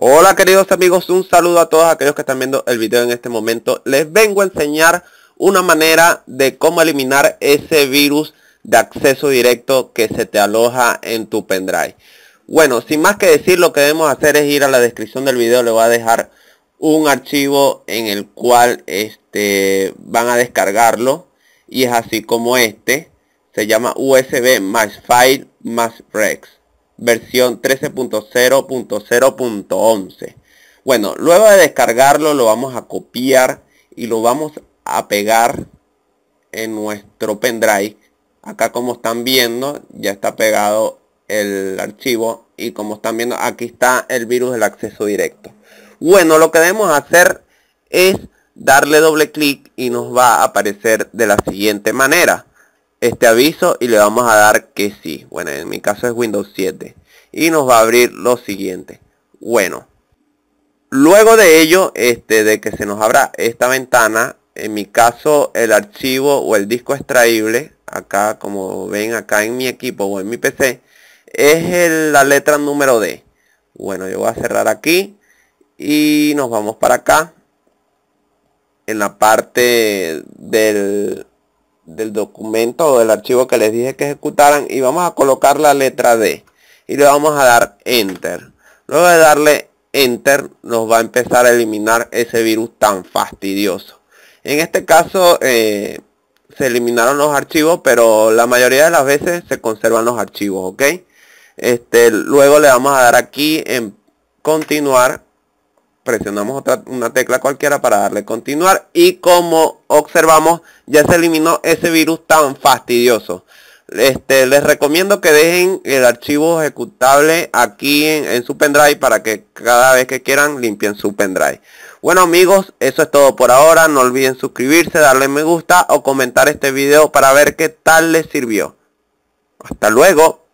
Hola queridos amigos, un saludo a todos aquellos que están viendo el video en este momento. Les vengo a enseñar una manera de cómo eliminar ese virus de acceso directo que se te aloja en tu pendrive. Bueno, sin más que decir, lo que debemos hacer es ir a la descripción del video. Le voy a dejar un archivo en el cual este, van a descargarlo. Y es así como este. Se llama USB más file rex versión 13.0.0.11. Bueno, luego de descargarlo lo vamos a copiar y lo vamos a pegar en nuestro pendrive. Acá como están viendo ya está pegado el archivo y como están viendo aquí está el virus del acceso directo. Bueno, lo que debemos hacer es darle doble clic y nos va a aparecer de la siguiente manera este aviso y le vamos a dar que sí. Bueno, en mi caso es Windows 7 y nos va a abrir lo siguiente. Bueno, luego de ello, este, de que se nos abra esta ventana, en mi caso el archivo o el disco extraíble, acá como ven acá en mi equipo o en mi PC, es la letra número D. Bueno, yo voy a cerrar aquí y nos vamos para acá en la parte del, del documento o del archivo que les dije que ejecutaran y vamos a colocar la letra D y le vamos a dar enter luego de darle enter nos va a empezar a eliminar ese virus tan fastidioso en este caso eh, se eliminaron los archivos pero la mayoría de las veces se conservan los archivos ok este luego le vamos a dar aquí en continuar presionamos otra, una tecla cualquiera para darle continuar y como observamos ya se eliminó ese virus tan fastidioso este, les recomiendo que dejen el archivo ejecutable aquí en, su pendrive para que cada vez que quieran limpien su pendrive. Bueno amigos, eso es todo por ahora. No olviden suscribirse, darle me gusta o comentar este video para ver qué tal les sirvió. Hasta luego.